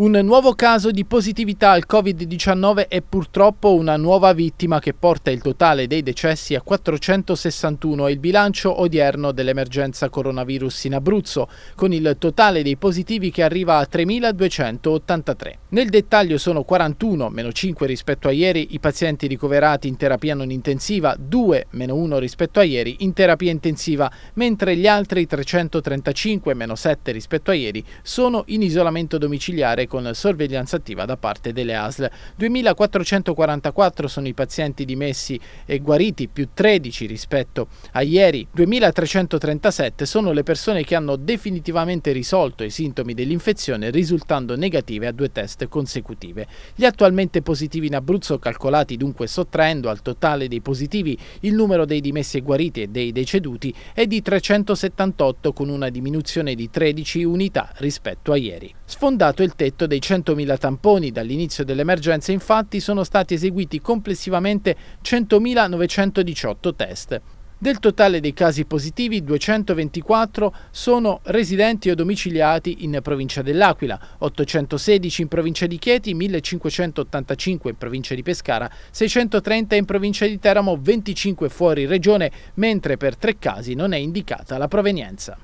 Un nuovo caso di positività al Covid-19 è purtroppo una nuova vittima che porta il totale dei decessi a 461 e il bilancio odierno dell'emergenza coronavirus in Abruzzo, con il totale dei positivi che arriva a 3.283. Nel dettaglio sono 41, meno 5 rispetto a ieri, i pazienti ricoverati in terapia non intensiva, 2, meno 1 rispetto a ieri, in terapia intensiva, mentre gli altri 335, meno 7 rispetto a ieri, sono in isolamento domiciliare con sorveglianza attiva da parte delle ASL. 2444 sono i pazienti dimessi e guariti, più 13 rispetto a ieri. 2337 sono le persone che hanno definitivamente risolto i sintomi dell'infezione risultando negative a due test consecutive. Gli attualmente positivi in Abruzzo calcolati dunque sottraendo al totale dei positivi il numero dei dimessi e guariti e dei deceduti è di 378 con una diminuzione di 13 unità rispetto a ieri. Sfondato il tetto dei 100.000 tamponi dall'inizio dell'emergenza, infatti, sono stati eseguiti complessivamente 100.918 test. Del totale dei casi positivi, 224 sono residenti o domiciliati in provincia dell'Aquila, 816 in provincia di Chieti, 1585 in provincia di Pescara, 630 in provincia di Teramo, 25 fuori regione, mentre per tre casi non è indicata la provenienza.